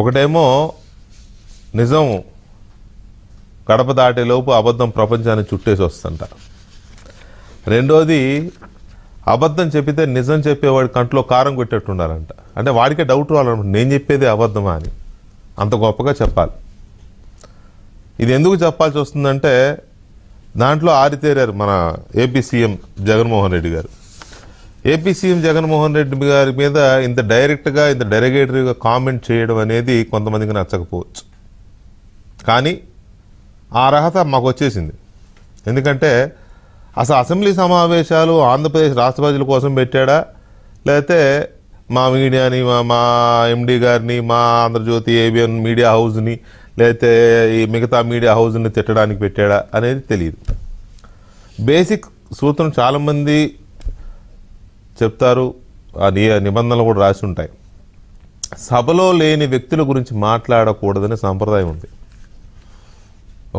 ఒకటేమో నిజం గడప దాటేలోపు అబద్ధం ప్రపంచాన్ని చుట్టేసి వస్తుంట రెండోది అబద్ధం చెప్పితే నిజం చెప్పేవాడి కంట్లో కారం కొట్టేట్టు ఉండాలంట అంటే వాడికే డౌట్ రావాలన్నమాట నేను చెప్పేది అబద్ధమా అని అంత గొప్పగా చెప్పాలి ఇది ఎందుకు చెప్పాల్సి వస్తుందంటే దాంట్లో ఆరితేరారు మన ఏపీ సీఎం జగన్మోహన్ రెడ్డి గారు ఏపీ సీఎం జగన్మోహన్ రెడ్డి గారి మీద ఇంత డైరెక్ట్గా ఇంత డెరగేటరీగా కామెంట్ చేయడం అనేది కొంతమందికి నచ్చకపోవచ్చు కానీ ఆ అర్హత మాకు వచ్చేసింది ఎందుకంటే అసలు అసెంబ్లీ సమావేశాలు ఆంధ్రప్రదేశ్ రాష్ట్ర ప్రజల కోసం పెట్టాడా లేకపోతే మా మీడియాని మా మా ఎండి గారిని మా ఆంధ్రజ్యోతి ఏబిఎన్ మీడియా హౌస్ని లేకపోతే ఈ మిగతా మీడియా హౌస్ని తిట్టడానికి పెట్టాడా అనేది తెలియదు బేసిక్ సూత్రం చాలామంది చెప్తారు ఆ నిబంధనలు కూడా రాసి ఉంటాయి సభలో లేని వ్యక్తుల గురించి మాట్లాడకూడదని సాంప్రదాయం ఉంది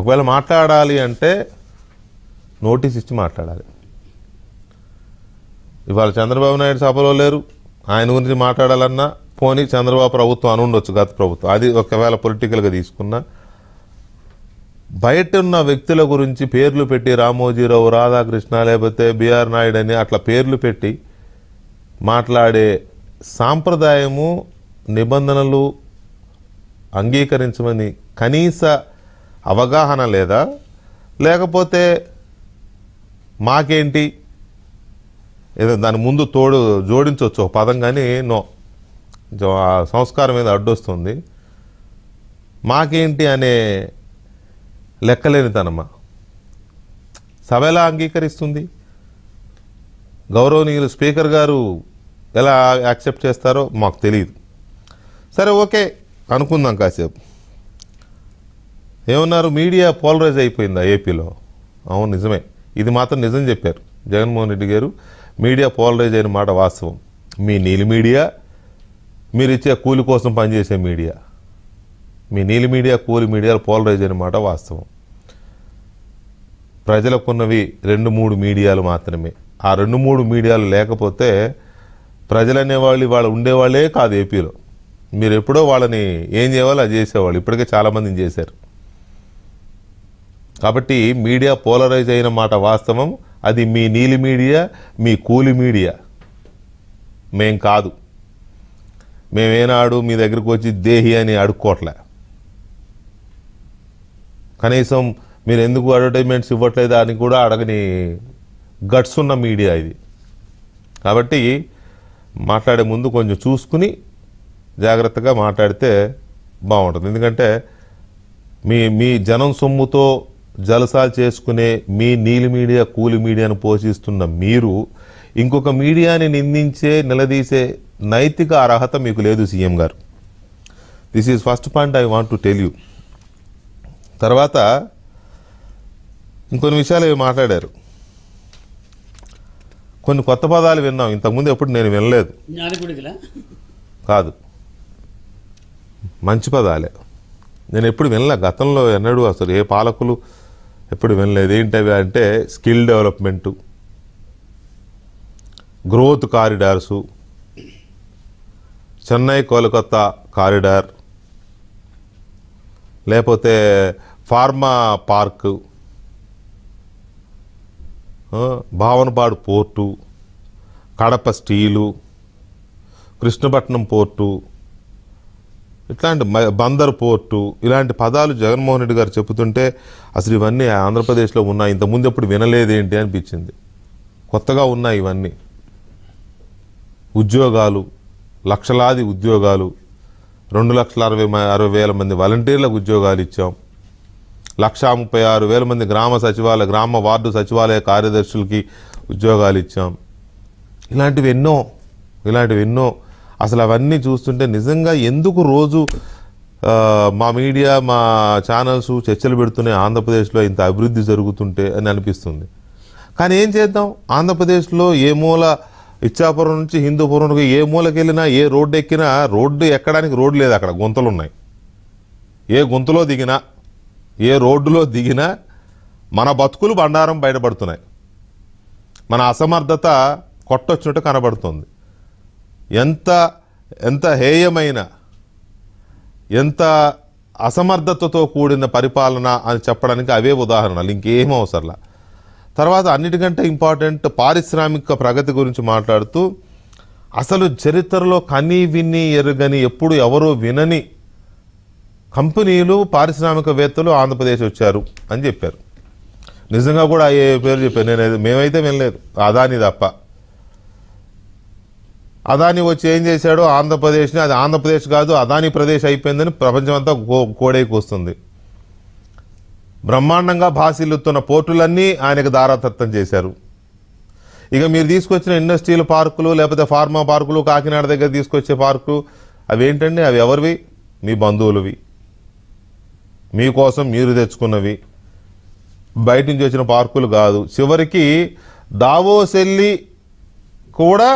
ఒకవేళ మాట్లాడాలి అంటే నోటీస్ ఇచ్చి మాట్లాడాలి ఇవాళ చంద్రబాబు నాయుడు సభలో లేరు ఆయన గురించి మాట్లాడాలన్నా పోనీ చంద్రబాబు ప్రభుత్వం అనుండొచ్చు గత ప్రభుత్వం అది ఒకవేళ పొలిటికల్గా తీసుకున్నా బయట ఉన్న వ్యక్తుల గురించి పేర్లు పెట్టి రామోజీరావు రాధాకృష్ణ లేకపోతే బీఆర్ నాయుడు అని అట్లా పేర్లు పెట్టి మాట్లాడే సాంప్రదాయము నిబంధనలు అంగీకరించమని కనీస అవగాహన లేదా లేకపోతే మాకేంటి ఏదో దాని ముందు తోడు జోడించవచ్చు ఒక పదం కానీ నో ఆ సంస్కారం మీద అడ్డొస్తుంది మాకేంటి అనే లెక్కలేనితనమా సభ ఎలా అంగీకరిస్తుంది గౌరవనీయులు స్పీకర్ గారు ఎలా యాక్సెప్ట్ చేస్తారో మాకు తెలియదు సరే ఓకే అనుకుందాం కాసేపు ఏమన్నారు మీడియా పోలరైజ్ అయిపోయిందా ఏపీలో అవును నిజమే ఇది మాత్రం నిజం చెప్పారు జగన్మోహన్ రెడ్డి గారు మీడియా పోలరైజ్ అయిన మాట వాస్తవం మీ నీలి మీడియా మీరు ఇచ్చే కూలి కోసం పనిచేసే మీడియా మీ నీలి మీడియా కూలి మీడియాలు పోలరైజ్ అయిన మాట వాస్తవం ప్రజలకున్నవి రెండు మూడు మీడియాలు మాత్రమే ఆ రెండు మూడు మీడియాలు లేకపోతే ప్రజలనేవాళ్ళు ఇవాళ ఉండేవాళ్ళే కాదు ఏపీలో మీరు ఎప్పుడో వాళ్ళని ఏం చేయాలో అది చేసేవాళ్ళు ఇప్పటికే చాలామందిని చేశారు కాబట్టి మీడియా పోలరైజ్ అయిన మాట వాస్తవం అది మీ నీలి మీడియా మీ కూలి మీడియా మేం కాదు మేమేనాడు మీ దగ్గరకు వచ్చి దేహి అని అడుక్కోవట్లే కనీసం మీరు ఎందుకు అడ్వర్టైజ్మెంట్స్ ఇవ్వట్లేదు అని కూడా అడగని గట్స్ ఉన్న మీడియా ఇది కాబట్టి మాట్లాడే ముందు కొంచెం చూసుకుని జాగ్రత్తగా మాట్లాడితే బాగుంటుంది ఎందుకంటే మీ మీ జనం సొమ్ముతో జలసాలు చేసుకునే మీ నీలి మీడియా కూలి మీడియాను పోషిస్తున్న మీరు ఇంకొక మీడియాని నిందించే నిలదీసే నైతిక అర్హత మీకు లేదు సీఎం గారు this is first point I want to tell you తర్వాత ఇంకొన్ని విషయాలు మాట్లాడారు కొన్ని కొత్త పదాలు విన్నాం ఇంతకుముందు ఎప్పుడు నేను వినలేదు కాదు మంచి పదాలే నేను ఎప్పుడు వినలే గతంలో ఎన్నడూ అసలు ఏ పాలకులు ఎప్పుడు వినలేదు ఏంటవి అంటే skill development growth corridors Chennai Kolkata corridor లేకపోతే pharma park Bhavanapadu port Kadapa steel Krishnapatnam port ఇట్లాంటి బందర్ పోర్టు ఇలాంటి పదాలు జగన్మోహన్ రెడ్డి గారు చెబుతుంటే అసలు ఇవన్నీ ఆంధ్రప్రదేశ్లో ఉన్నాయి ఇంతకుముందు ఎప్పుడు వినలేదేంటి అనిపించింది కొత్తగా ఉన్నాయి ఇవన్నీ ఉద్యోగాలు లక్షలాది ఉద్యోగాలు రెండు లక్షల అరవై అరవై వేల మంది వాలంటీర్లకు ఉద్యోగాలు ఇచ్చాం లక్షా ముప్పై ఆరు వేల మంది గ్రామ సచివాలయ గ్రామ వార్డు సచివాలయ కార్యదర్శులకి ఉద్యోగాలు ఇచ్చాం ఇలాంటివి ఎన్నో ఇలాంటివి ఎన్నో అసలు అవన్నీ చూస్తుంటే నిజంగా ఎందుకు రోజు మా మీడియా మా ఛానల్స్ చర్చలు పెడుతున్నాయి ఆంధ్రప్రదేశ్లో ఇంత అభివృద్ధి జరుగుతుంటే అని అనిపిస్తుంది కానీ ఏం చేద్దాం ఆంధ్రప్రదేశ్లో ఏ మూల ఇచ్చాపురం నుంచి నుంచి ఏ మూలకి వెళ్ళినా ఏ రోడ్డు ఎక్కినా రోడ్డు ఎక్కడానికి రోడ్డు లేదు అక్కడ గుంతలు ఉన్నాయి ఏ గుంతలో దిగినా ఏ రోడ్డులో దిగినా మన బతుకులు బండారం బయటపడుతున్నాయి మన అసమర్థత కొట్టొచ్చినట్టు కనబడుతుంది ఎంత ఎంత హేయమైన ఎంత అసమర్థతతో కూడిన పరిపాలన అని చెప్పడానికి అవే ఉదాహరణలు ఇంకేం అవసరంలా తర్వాత అన్నిటికంటే ఇంపార్టెంట్ పారిశ్రామిక ప్రగతి గురించి మాట్లాడుతూ అసలు చరిత్రలో కనీ విని ఎరుగని ఎప్పుడు ఎవరో వినని కంపెనీలు పారిశ్రామికవేత్తలు ఆంధ్రప్రదేశ్ వచ్చారు అని చెప్పారు నిజంగా కూడా ఏ పేరు చెప్పారు నేను మేమైతే వినలేదు అదాని తప్ప అదాని వచ్చి ఏం చేశాడో ఆంధ్రప్రదేశ్ని అది ఆంధ్రప్రదేశ్ కాదు అదాని ప్రదేశ్ అయిపోయిందని ప్రపంచమంతా అంతా కోడైకి వస్తుంది బ్రహ్మాండంగా భాషిల్లుతున్న పోర్టులన్నీ ఆయనకు దారాతత్వం చేశారు ఇక మీరు తీసుకొచ్చిన ఇండస్ట్రియల్ పార్కులు లేకపోతే ఫార్మా పార్కులు కాకినాడ దగ్గర తీసుకొచ్చే పార్కులు అవి ఏంటండి అవి ఎవరివి మీ బంధువులవి మీకోసం మీరు తెచ్చుకున్నవి బయట నుంచి వచ్చిన పార్కులు కాదు చివరికి దావోసెల్లి కూడా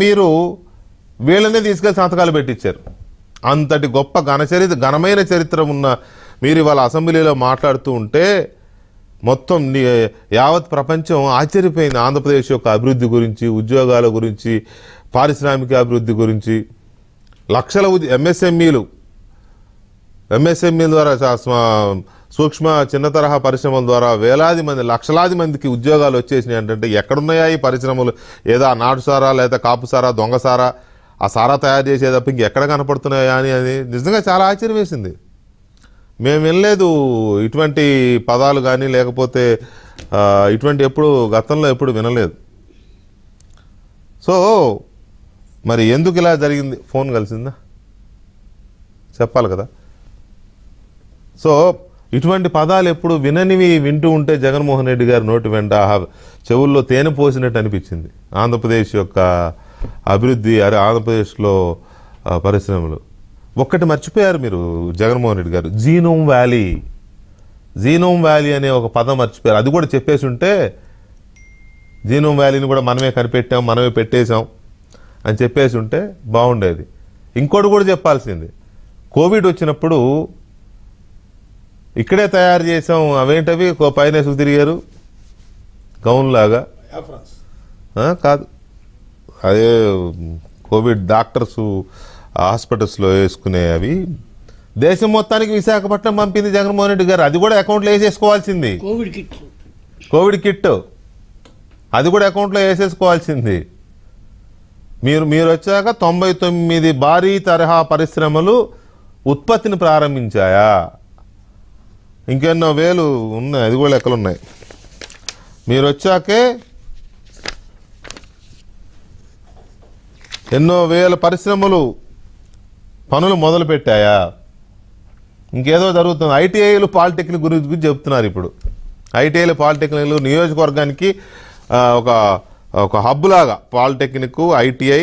మీరు వీళ్ళనే తీసుకెళ్లి సంతకాలు పెట్టించారు అంతటి గొప్ప ఘనచరిత్ర ఘనమైన చరిత్ర ఉన్న మీరు ఇవాళ అసెంబ్లీలో మాట్లాడుతూ ఉంటే మొత్తం యావత్ ప్రపంచం ఆశ్చర్యపోయింది ఆంధ్రప్రదేశ్ యొక్క అభివృద్ధి గురించి ఉద్యోగాల గురించి పారిశ్రామిక అభివృద్ధి గురించి లక్షల ఎంఎస్ఎంఈలు ఎంఎస్ఎంఈ e ద్వారా సూక్ష్మ చిన్న తరహా పరిశ్రమల ద్వారా వేలాది మంది లక్షలాది మందికి ఉద్యోగాలు వచ్చేసినాయి అంటే ఎక్కడున్నాయా ఈ పరిశ్రమలు ఏదో నాటు సారా లేదా కాపు సారా దొంగ సారా ఆ సారా తయారు చేసే తప్ప ఇంకెక్కడ కనపడుతున్నాయా అని అని నిజంగా చాలా ఆశ్చర్యం వేసింది మేము వినలేదు ఇటువంటి పదాలు కానీ లేకపోతే ఇటువంటి ఎప్పుడు గతంలో ఎప్పుడు వినలేదు సో మరి ఎందుకు ఇలా జరిగింది ఫోన్ కలిసిందా చెప్పాలి కదా సో ఇటువంటి పదాలు ఎప్పుడు విననివి వింటూ ఉంటే జగన్మోహన్ రెడ్డి గారి నోటి వెంట చెవుల్లో తేనె పోసినట్టు అనిపించింది ఆంధ్రప్రదేశ్ యొక్క అభివృద్ధి అరే ఆంధ్రప్రదేశ్లో పరిశ్రమలు ఒక్కటి మర్చిపోయారు మీరు జగన్మోహన్ రెడ్డి గారు జీనోమ్ వ్యాలీ జీనోమ్ వ్యాలీ అనే ఒక పదం మర్చిపోయారు అది కూడా చెప్పేసి ఉంటే జీనోమ్ వ్యాలీని కూడా మనమే కనిపెట్టాం మనమే పెట్టేశాం అని చెప్పేసి ఉంటే బాగుండేది ఇంకోటి కూడా చెప్పాల్సింది కోవిడ్ వచ్చినప్పుడు ఇక్కడే తయారు చేసాం అవేంటవి పైన తిరిగారు గౌన్ లాగా కాదు అదే కోవిడ్ డాక్టర్స్ హాస్పిటల్స్లో వేసుకునే అవి దేశం మొత్తానికి విశాఖపట్నం పంపింది జగన్మోహన్ రెడ్డి గారు అది కూడా అకౌంట్లో వేసేసుకోవాల్సింది కోవిడ్ కిట్ కోవిడ్ కిట్ అది కూడా అకౌంట్లో వేసేసుకోవాల్సింది మీరు మీరు వచ్చాక తొంభై తొమ్మిది భారీ తరహా పరిశ్రమలు ఉత్పత్తిని ప్రారంభించాయా ఇంకెన్నో వేలు ఉన్నాయి అది కూడా లెక్కలు ఉన్నాయి మీరు వచ్చాకే ఎన్నో వేల పరిశ్రమలు పనులు మొదలుపెట్టాయా ఇంకేదో జరుగుతుంది ఐటీఐలు పాలిటెక్నిక్ గురించి చెప్తున్నారు ఇప్పుడు ఐటీఐలు పాలిటెక్నిక్లు నియోజకవర్గానికి ఒక ఒక హబ్బులాగా పాలిటెక్నిక్ ఐటీఐ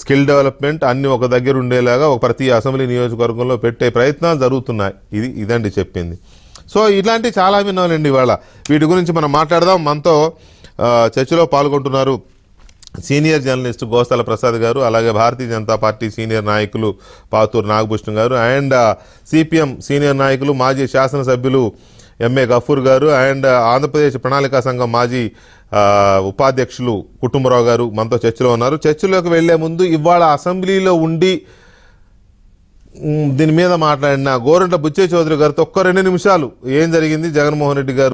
స్కిల్ డెవలప్మెంట్ అన్నీ ఒక దగ్గర ఉండేలాగా ఒక ప్రతి అసెంబ్లీ నియోజకవర్గంలో పెట్టే ప్రయత్నాలు జరుగుతున్నాయి ఇది ఇదండి చెప్పింది సో ఇలాంటివి చాలా విన్నానండి ఇవాళ వీటి గురించి మనం మాట్లాడదాం మనతో చర్చలో పాల్గొంటున్నారు సీనియర్ జర్నలిస్ట్ గోస్తాల ప్రసాద్ గారు అలాగే భారతీయ జనతా పార్టీ సీనియర్ నాయకులు పాతూరు నాగభూషణ్ గారు అండ్ సిపిఎం సీనియర్ నాయకులు మాజీ శాసనసభ్యులు ఎంఏ గఫూర్ గారు అండ్ ఆంధ్రప్రదేశ్ ప్రణాళికా సంఘం మాజీ ఉపాధ్యక్షులు కుటుంబరావు గారు మనతో చర్చలో ఉన్నారు చర్చలోకి వెళ్లే ముందు ఇవాళ అసెంబ్లీలో ఉండి దీని మీద మాట్లాడిన గోరంట బుచ్చే చౌదరి గారితో ఒక్క రెండు నిమిషాలు ఏం జరిగింది జగన్మోహన్ రెడ్డి గారు